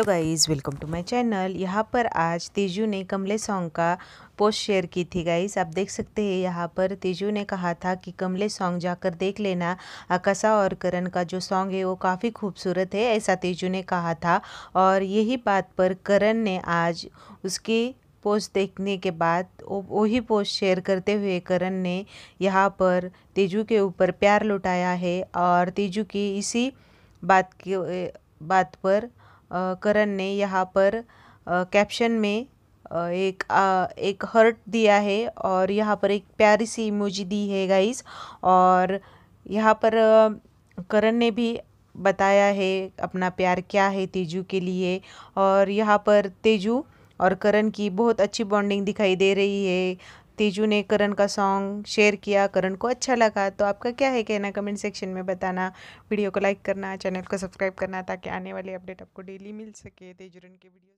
hello guys welcome to my channel यहाँ पर आज तेजू ने कमले सॉन्ग का पोस्ट शेयर की थी गाइज आप देख सकते हैं यहाँ पर तेजू ने कहा था कि कमले सॉन्ग जाकर देख लेना आकाशा और करण का जो सॉन्ग है वो काफ़ी खूबसूरत है ऐसा तेजू ने कहा था और यही बात पर करण ने आज उसकी पोस्ट देखने के बाद वही पोस्ट शेयर करते हुए करण ने यहाँ पर तेजू के ऊपर प्यार लुटाया है और तेजू की इसी बात के बात पर करण ने यहाँ पर कैप्शन में एक आ, एक हर्ट दिया है और यहाँ पर एक प्यारी सी इमोजी दी है गाइस और यहाँ पर करण ने भी बताया है अपना प्यार क्या है तेजू के लिए और यहाँ पर तेजू और करण की बहुत अच्छी बॉन्डिंग दिखाई दे रही है तेजू ने करण का सॉन्ग शेयर किया करण को अच्छा लगा तो आपका क्या है कहना कमेंट सेक्शन में बताना वीडियो को लाइक करना चैनल को सब्सक्राइब करना ताकि आने वाले अपडेट आपको डेली मिल सके तेजुरन के वीडियो